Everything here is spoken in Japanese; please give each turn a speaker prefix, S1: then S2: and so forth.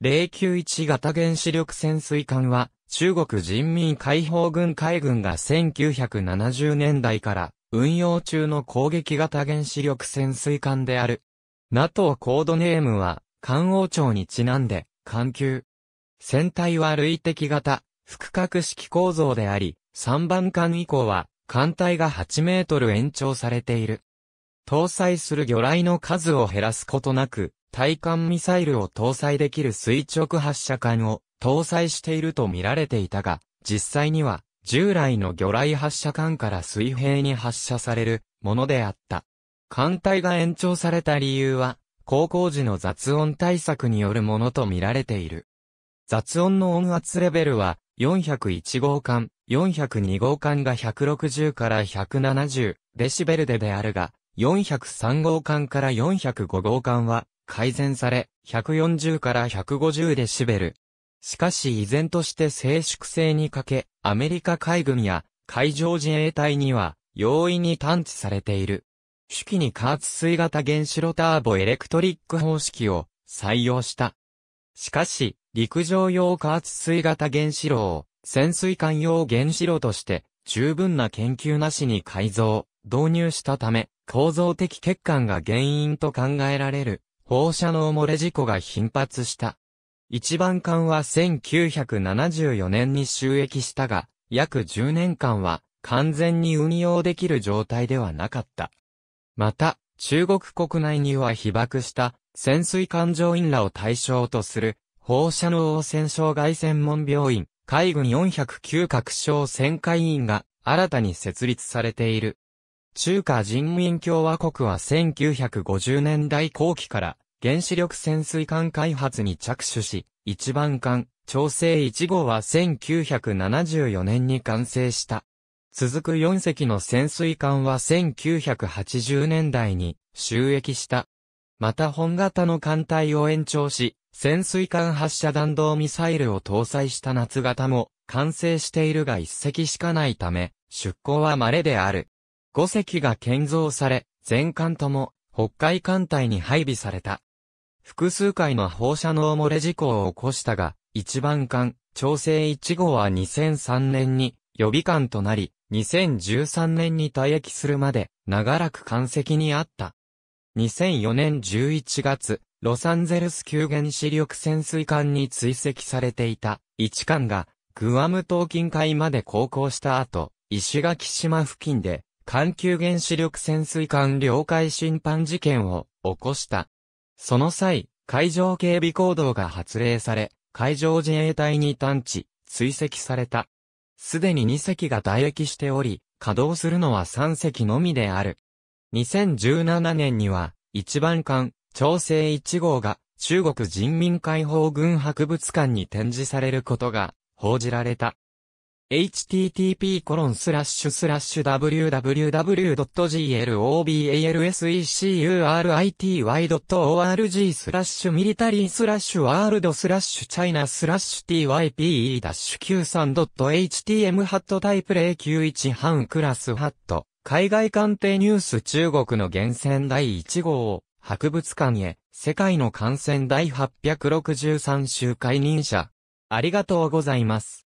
S1: 091型原子力潜水艦は、中国人民解放軍海軍が1970年代から運用中の攻撃型原子力潜水艦である。NATO コードネームは、艦王朝にちなんで、艦級。船体は累積型、複角式構造であり、3番艦以降は、艦体が8メートル延長されている。搭載する魚雷の数を減らすことなく、対艦ミサイルを搭載できる垂直発射艦を搭載していると見られていたが、実際には従来の魚雷発射艦から水平に発射されるものであった。艦隊が延長された理由は、航行時の雑音対策によるものと見られている。雑音の音圧レベルは、401号艦、402号艦が160から170デシベルでであるが、403号艦から405号艦は改善され、140から150デシベル。しかし依然として静粛性に欠け、アメリカ海軍や海上自衛隊には容易に探知されている。手記に加圧水型原子炉ターボエレクトリック方式を採用した。しかし、陸上用加圧水型原子炉を潜水艦用原子炉として十分な研究なしに改造、導入したため、構造的欠陥が原因と考えられる放射能漏れ事故が頻発した。一番艦は1974年に収益したが、約10年間は完全に運用できる状態ではなかった。また、中国国内には被爆した潜水艦乗員らを対象とする放射能汚染障害専門病院、海軍409各省旋会員が新たに設立されている。中華人民共和国は1950年代後期から原子力潜水艦開発に着手し、一番艦、調整1号は1974年に完成した。続く4隻の潜水艦は1980年代に収益した。また本型の艦隊を延長し、潜水艦発射弾道ミサイルを搭載した夏型も完成しているが一隻しかないため、出航は稀である。5隻が建造され、全艦とも北海艦隊に配備された。複数回の放射能漏れ事故を起こしたが、一番艦、調整一号は2003年に予備艦となり、2013年に退役するまで長らく艦籍にあった。2004年11月、ロサンゼルス急原子力潜水艦に追跡されていた一艦が、グアム島近海まで航行した後、石垣島付近で環球原子力潜水艦領海侵犯事件を起こした。その際、海上警備行動が発令され、海上自衛隊に探知、追跡された。すでに2隻が退役しており、稼働するのは3隻のみである。2017年には、一番艦、調整1号が、中国人民解放軍博物館に展示されることが、報じられた。http://www.globalsecurity.org コロンススララッッシシュュスラッシュミリタリースラッシュワールドスラッシュチャイナスラッシュ type-93.htm ハットタイプ091ハンクラスハット海外鑑定ニュース中国の厳選第1号博物館へ世界の感染第863週解任者ありがとうございます。